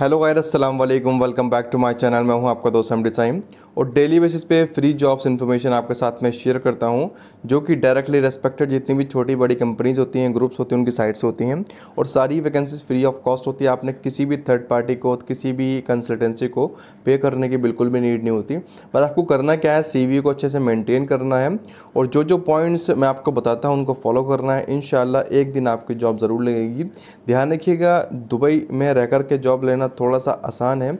hello गायर असलम वालेकुम welcome back to my channel मैं हूं आपका दोस्त हम डिसाइम और डेली बेसिस पे फ्री जॉब्स इन्फॉर्मेशन आपके साथ में शेयर करता हूं जो कि डायरेक्टली रेस्पेक्टेड जितनी भी छोटी बड़ी कंपनीज होती हैं ग्रुप्स होती हैं उनकी साइट्स होती हैं और सारी वैकेंसीज फ्री ऑफ कॉस्ट होती है आपने किसी भी थर्ड पार्टी को किसी भी कंसल्टेंसी को पे करने की बिल्कुल भी नीड नहीं होती बस आपको करना क्या है सी को अच्छे से मेनटेन करना है और जो जो पॉइंट्स मैं आपको बताता हूँ उनको फॉलो करना है इन एक दिन आपकी जॉब ज़रूर लगेगी ध्यान रखिएगा दुबई में रह के जॉब लेना लेना थोड़ा सा आसान है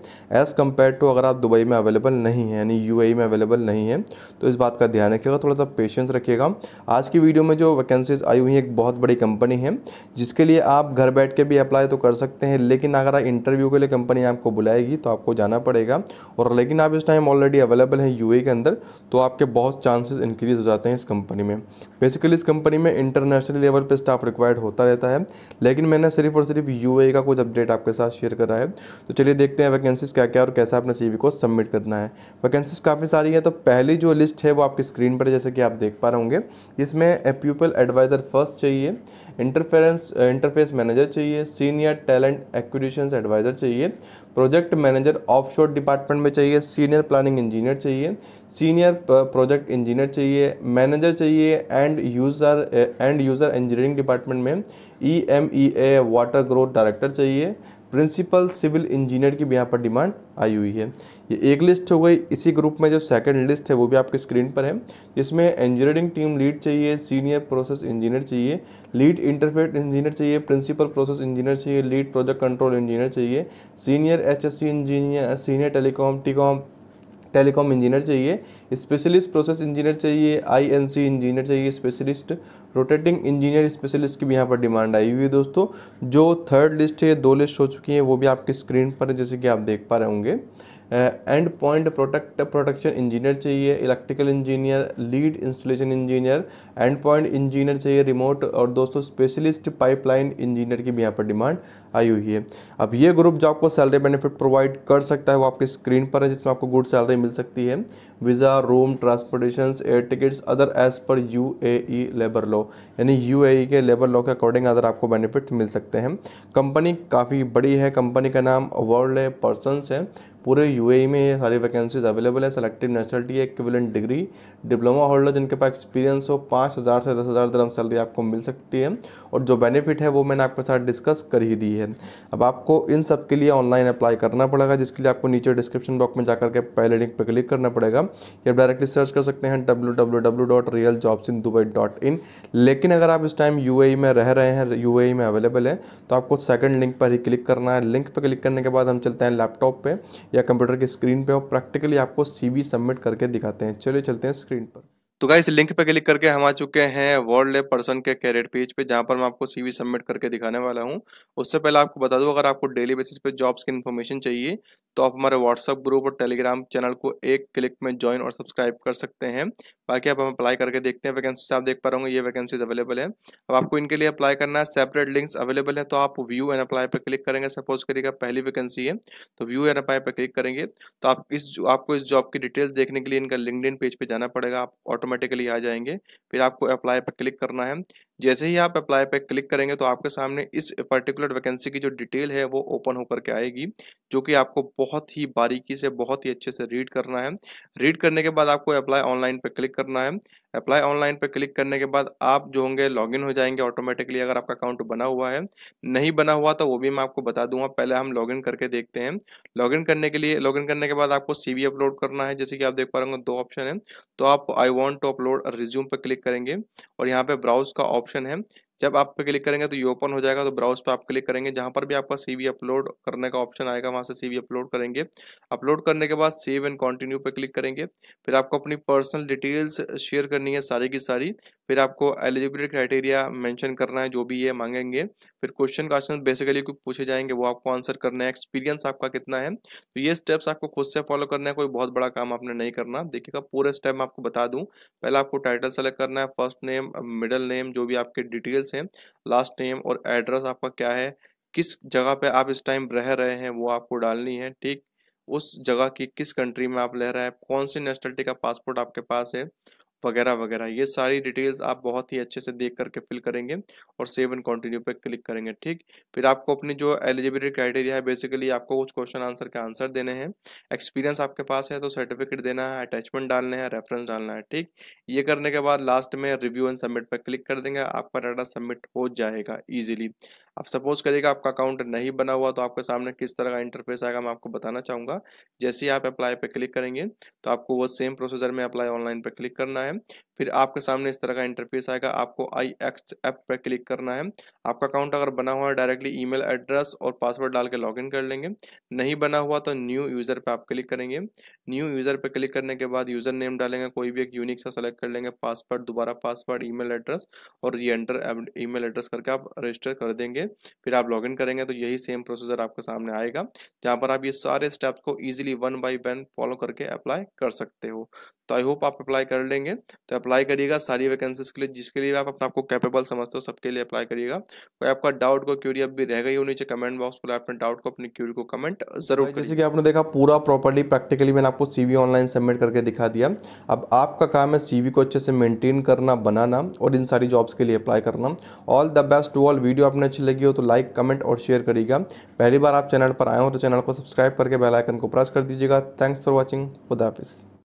एज़ कम्पेयर टू अगर आप दुबई में अवेलेबल नहीं है यानी यू e में अवेलेबल नहीं है तो इस बात का ध्यान रखिएगा थोड़ा सा पेशेंस रखिएगा आज की वीडियो में जो वैकेंसीज आई हुई हैं एक बहुत बड़ी कंपनी है जिसके लिए आप घर बैठ के भी अप्लाई तो कर सकते हैं लेकिन अगर इंटरव्यू के लिए कंपनी आपको बुलाएगी तो आपको जाना पड़ेगा और लेकिन आप इस टाइम ऑलरेडी अवेलेबल हैं यू e के अंदर तो आपके बहुत चांसेस इंक्रीज़ हो जाते हैं इस कंपनी में बेसिकली इस कंपनी में इंटरनेशनल लेवल पर स्टाफ रिक्वायर्ड होता रहता है लेकिन मैंने सिर्फ और सिर्फ यू e का कुछ अपडेट आपके साथ शेयर करा है तो चलिए देखते हैं वैकेंसीज क्या क्या और कैसे आपने सी को सबमिट करना है वैकेंसीज काफ़ी सारी हैं तो पहली जो लिस्ट है वो आपकी स्क्रीन पर जैसे कि आप देख पा रहे होंगे इसमें प्यूपल एडवाइज़र फर्स्ट चाहिए इंटरफेरेंस इंटरफेस मैनेजर चाहिए सीनियर टैलेंट एक्विजिशंस एडवाइज़र चाहिए प्रोजेक्ट मैनेजर ऑफशोर डिपार्टमेंट में चाहिए सीनियर प्लानिंग इंजीनियर चाहिए सीनियर प्रोजेक्ट इंजीनियर चाहिए मैनेजर चाहिए end user end user engineering department में E M E A water growth director चाहिए principal civil engineer की भी यहाँ पर डिमांड आई हुई है ये एक लिस्ट हो गई इसी ग्रुप में जो सेकंड लिस्ट है वो भी आपके स्क्रीन पर है जिसमें इंजीनियरिंग टीम लीड चाहिए सीनियर प्रोसेस इंजीनियर चाहिए लीड इंटरफेट इंजीनियर चाहिए प्रिंसिपल प्रोसेस इंजीनियर चाहिए लीड प्रोजेक्ट कंट्रोल इंजीनियर चाहिए senior H engineer senior telecom telecom telecom engineer चाहिए स्पेशलिस्ट प्रोसेस इंजीनियर चाहिए आईएनसी इंजीनियर चाहिए स्पेशलिस्ट रोटेटिंग इंजीनियर स्पेशलिस्ट की भी यहाँ पर डिमांड आई हुई है दोस्तों जो थर्ड लिस्ट है दो लिस्ट हो चुकी है वो भी आपकी स्क्रीन पर जैसे कि आप देख पा रहे होंगे end point protect protection engineer चाहिए electrical engineer lead installation engineer end point engineer चाहिए रिमोट और दोस्तों स्पेशलिस्ट पाइपलाइन इंजीनियर की भी यहाँ पर डिमांड आई हुई है अब ये ग्रुप जो आपको सैलरी बेनिफिट प्रोवाइड कर सकता है वो आपकी स्क्रीन पर है जिसमें आपको गुड सैलरी मिल सकती है visa room transportation air tickets other as per U labour law यानी यू e के लेबर लॉ के अकॉर्डिंग अदर आपको बेनिफिट्स मिल सकते हैं कंपनी काफ़ी बड़ी है कंपनी का नाम वर्ल्ड है पर्सनस है पूरे यूएई e में ये सारी वैकेंसीज अवेलेबल है selective nationality equivalent degree diploma holder जिनके पास एक्सपीरियंस हो पाँच हज़ार से दस हज़ार दरम सैलरी आपको मिल सकती है और जो बेनिफिट है वो मैंने आपके साथ डिस्कस कर ही दी है अब आपको इन सब के लिए ऑनलाइन अप्लाई करना पड़ेगा जिसके लिए आपको नीचे डिस्क्रिप्शन बॉक्स में जाकर के पहले लिंक पर क्लिक करना पड़ेगा या डायरेक्टली सर्च कर सकते हैं डब्ल्यू लेकिन अगर आप इस टाइम यू e में रह रहे हैं यू e में अवेलेबल है तो आपको सेकेंड लिंक पर ही क्लिक करना है लिंक पर क्लिक करने के बाद हम चलते हैं लैपटॉप पर या कंप्यूटर की स्क्रीन पे और प्रैक्टिकली आपको सीवी सबमिट करके दिखाते हैं चलिए चलते हैं स्क्रीन पर तो गाइस लिंक पे क्लिक करके हम आ चुके हैं वर्ल्ड लेव पर्सन के कैरियर पेज पे जहां पर मैं आपको सीवी सबमिट करके दिखाने वाला हूं उससे पहले आपको बता दूं अगर आपको डेली बेसिस पे जॉब्स की इन्फॉर्मेशन चाहिए तो आप हमारे व्हाट्सअप ग्रुप और टेलीग्राम चैनल को एक क्लिक में ज्वाइन और सब्सक्राइब कर सकते हैं बाकी आप हम अप्लाई करके देखते हैं वैकेंसी आप देख पा रहे ये वैकेंसीज अवेलेबल है अब आपको इनके लिए अप्लाई करना है सेपरेट लिंक्स अवेलेबल है तो आप व्यू एंड अप्लाई पर क्लिक करेंगे सपोज करिएगा पहली वैकेंसी है तो व्यू एंड अप्लाई पर क्लिक करेंगे तो आप इस आपको इस जॉब की डिटेल्स देखने के लिए इनका लिंकड पेज पर पे जाना पड़ेगा आप ऑटोमेटिकली आ जाएंगे फिर आपको अप्लाई पर क्लिक करना है जैसे ही आप अप्लाई पे क्लिक करेंगे तो आपके सामने इस पर्टिकुलर वैकेंसी की जो डिटेल है वो ओपन होकर के आएगी जो कि आपको बहुत ही बारीकी से बहुत ही अच्छे से रीड करना है रीड करने के बाद आपको अप्लाई ऑनलाइन पे क्लिक करना है अप्लाई ऑनलाइन पे क्लिक करने के बाद आप जो होंगे लॉगिन हो जाएंगे ऑटोमेटिकली अगर आपका अकाउंट बना हुआ है नहीं बना हुआ तो वो भी मैं आपको बता दूंगा पहले हम लॉगिन करके देखते हैं लॉगिन करने के लिए लॉगिन करने के बाद आपको सीवी अपलोड करना है जैसे कि आप देख पा रहे दो ऑप्शन है तो आप I want to upload resume पर क्लिक करेंगे और यहाँ पे ब्राउज का ऑप्शन है जब आप पे क्लिक करेंगे तो ये ओपन हो जाएगा तो ब्राउज पे आप क्लिक करेंगे जहाँ पर भी आपका सीवी अपलोड करने का ऑप्शन आएगा वहाँ से सीवी अपलोड करेंगे अपलोड करने के बाद सेव एंड कंटिन्यू पे क्लिक करेंगे फिर आपको अपनी पर्सनल डिटेल्स शेयर करनी है सारी की सारी फिर आपको एलिजिबिलिटी क्राइटेरिया मैंशन करना है जो भी ये मांगेंगे फिर क्वेश्चन क्वेश्चन बेसिकली पूछे जाएंगे वो आपको आंसर करना है एक्सपीरियंस आपका कितना है तो ये स्टेप्स आपको खुद से फॉलो करना है कोई बहुत बड़ा काम आपने नहीं करना देखिएगा पूरे स्टेप मैं आपको बता दूँ पहले आपको टाइटल सेलेक्ट करना है फर्स्ट नेम मिडल नेम जो भी आपके डिटेल्स डिटेल्स हैं लास्ट नेम और एड्रेस आपका क्या है किस जगह पे आप इस टाइम रह रहे हैं वो आपको डालनी है ठीक उस जगह की किस कंट्री में आप रह रहे हैं कौन सी नेशनलिटी का पासपोर्ट आपके पास है वगैरह वगैरह ये सारी डिटेल्स आप बहुत ही अच्छे से देख करके फिल करेंगे और सेव एंड कंटिन्यू पे क्लिक करेंगे ठीक फिर आपको अपनी जो एलिजिबिलिटी क्राइटेरिया है बेसिकली आपको कुछ क्वेश्चन आंसर के आंसर देने हैं एक्सपीरियंस आपके पास है तो सर्टिफिकेट देना है अटैचमेंट डालने हैं रेफरेंस डालना है ठीक ये करने के बाद लास्ट में रिव्यू एंड सबमिट पर क्लिक कर देंगे आपका डाटा सबमिट हो जाएगा ईजिली अब सपोज करिएगा आपका अकाउंट नहीं बना हुआ तो आपके सामने किस तरह का इंटरफेस आएगा मैं आपको बताना चाहूँगा जैसे ही आप अप्लाई पर क्लिक करेंगे तो आपको वो सेम प्रोसीजर में अप्लाई ऑनलाइन पर क्लिक करना है फिर आपके सामने इस तरह का इंटरफेस आएगा आपको आई एक्स एप पर क्लिक करना है आपका अकाउंट अगर बना हुआ है डायरेक्टली मेल एड्रेस और पासवर्ड डाल के इन कर लेंगे नहीं बना हुआ तो न्यू यूज़र पर आप क्लिक करेंगे न्यू यूज़र पर क्लिक करने के बाद यूज़र नेम डालेंगे कोई भी एक यूनिक सा सेलेक्ट कर लेंगे पासवर्ड दोबारा पासवर्ड मेल एड्रेस और ये एंटर मेल एड्रेस करके आप रजिस्टर कर देंगे फिर आप लॉग करेंगे तो यही सेम प्रोसीजर आपके सामने आएगा जहाँ पर आप ये सारे स्टेप्स को easily one by one follow करके अप्लाई कर सकते हो तो आई होप आप अप्लाई कर लेंगे तो अप्लाई करिएगा सारी वैकेंसीज के लिए जिसके लिए आप अपने आपको कैपेबल समझते हो सबके लिए अप्लाई करिएगा कोई आपका डाउट को क्यूरी अब भी रह गई हो नीचे कमेंट बॉक्स में अपने डाउट को अपनी क्यूरी को कमेंट जरूर जैसे कि आपने देखा पूरा प्रॉपरली प्रैक्टिकली मैंने आपको सीवी ऑनलाइन सबमिट करके दिखा दिया अब आपका काम है सी को अच्छे से मेनटेन करना बनाना और इन सारी जॉब्स के लिए अप्लाई करना all the best to all video आपने अच्छी लगी लगी हो तो लाइक कमेंट और शेयर करिएगा पहली बार आप चैनल पर आए हो तो चैनल को सब्सक्राइब करके बेलाइकन को प्रेस कर दीजिएगा थैंक्स फॉर वॉचिंग खुदाफिज़